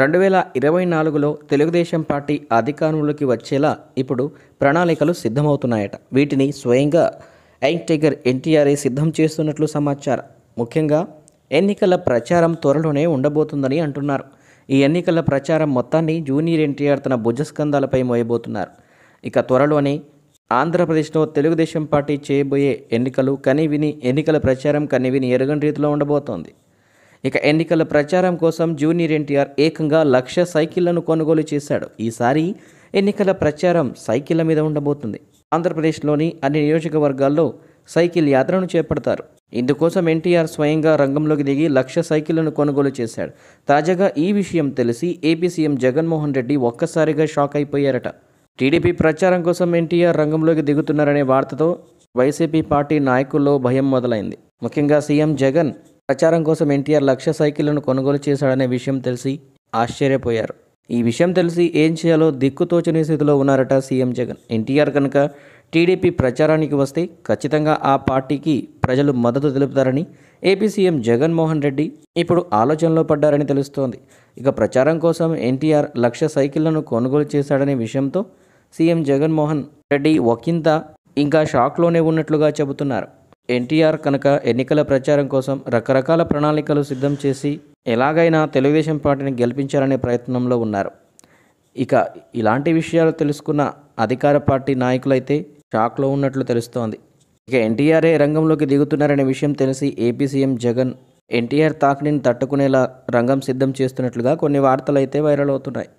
రెండు వేల ఇరవై నాలుగులో తెలుగుదేశం పార్టీ అధికారంలోకి వచ్చేలా ఇప్పుడు ప్రణాళికలు సిద్ధమవుతున్నాయట వీటిని స్వయంగా ఎయిన్ టైగర్ ఎన్టీఆర్ఏ సిద్ధం చేస్తున్నట్లు సమాచారం ముఖ్యంగా ఎన్నికల ప్రచారం త్వరలోనే ఉండబోతుందని అంటున్నారు ఈ ఎన్నికల ప్రచారం మొత్తాన్ని జూనియర్ ఎన్టీఆర్ తన భుజస్కంధాలపై మోయబోతున్నారు ఇక త్వరలోనే ఆంధ్రప్రదేశ్లో తెలుగుదేశం పార్టీ చేయబోయే ఎన్నికలు కనివిని ఎన్నికల ప్రచారం కనివిని ఎరుగని రీతిలో ఉండబోతోంది ఇక ఎన్నికల ప్రచారం కోసం జూనియర్ ఎన్టీఆర్ ఏకంగా లక్ష సైకిళ్లను కొనుగోలు చేశాడు ఈసారి ఎన్నికల ప్రచారం సైకిళ్ల మీద ఉండబోతుంది ఆంధ్రప్రదేశ్లోని అన్ని నియోజకవర్గాల్లో సైకిల్ యాత్రను చేపడతారు ఇందుకోసం ఎన్టీఆర్ స్వయంగా రంగంలోకి దిగి లక్ష సైకిళ్లను కొనుగోలు చేశాడు తాజాగా ఈ విషయం తెలిసి ఏపీ సీఎం జగన్మోహన్ రెడ్డి ఒక్కసారిగా షాక్ అయిపోయారట టీడీపీ ప్రచారం కోసం ఎన్టీఆర్ రంగంలోకి దిగుతున్నారనే వార్తతో వైసీపీ పార్టీ నాయకుల్లో భయం మొదలైంది ముఖ్యంగా సీఎం జగన్ ప్రచారం కోసం ఎన్టీఆర్ లక్ష సైకిళ్లను కొనుగోలు చేశాడనే విషయం తెలిసి ఆశ్చర్యపోయారు ఈ విషయం తెలిసి ఏం చేయాలో దిక్కుతోచని స్థితిలో ఉన్నారట సీఎం జగన్ ఎన్టీఆర్ కనుక టీడీపీ ప్రచారానికి వస్తే ఖచ్చితంగా ఆ పార్టీకి ప్రజలు మద్దతు తెలుపుతారని ఏపీ సీఎం జగన్మోహన్ రెడ్డి ఇప్పుడు ఆలోచనలో పడ్డారని తెలుస్తోంది ఇక ప్రచారం కోసం ఎన్టీఆర్ లక్ష సైకిళ్లను కొనుగోలు చేశాడనే విషయంతో సీఎం జగన్మోహన్ రెడ్డి ఒకంత ఇంకా షాక్లోనే ఉన్నట్లుగా చెబుతున్నారు ఎన్టీఆర్ కనుక ఎన్నికల ప్రచారం కోసం రకరకాల ప్రణాళికలు సిద్ధం చేసి ఎలాగైనా తెలుగుదేశం పార్టీని గెలిపించాలనే ప్రయత్నంలో ఉన్నారు ఇక ఇలాంటి విషయాలు తెలుసుకున్న అధికార పార్టీ నాయకులైతే షాక్లో ఉన్నట్లు తెలుస్తోంది ఇక ఎన్టీఆర్ఏ రంగంలోకి దిగుతున్నారనే విషయం తెలిసి ఏపీ సీఎం జగన్ ఎన్టీఆర్ తాకిడిని తట్టుకునేలా రంగం సిద్ధం చేస్తున్నట్లుగా కొన్ని వార్తలు అయితే వైరల్ అవుతున్నాయి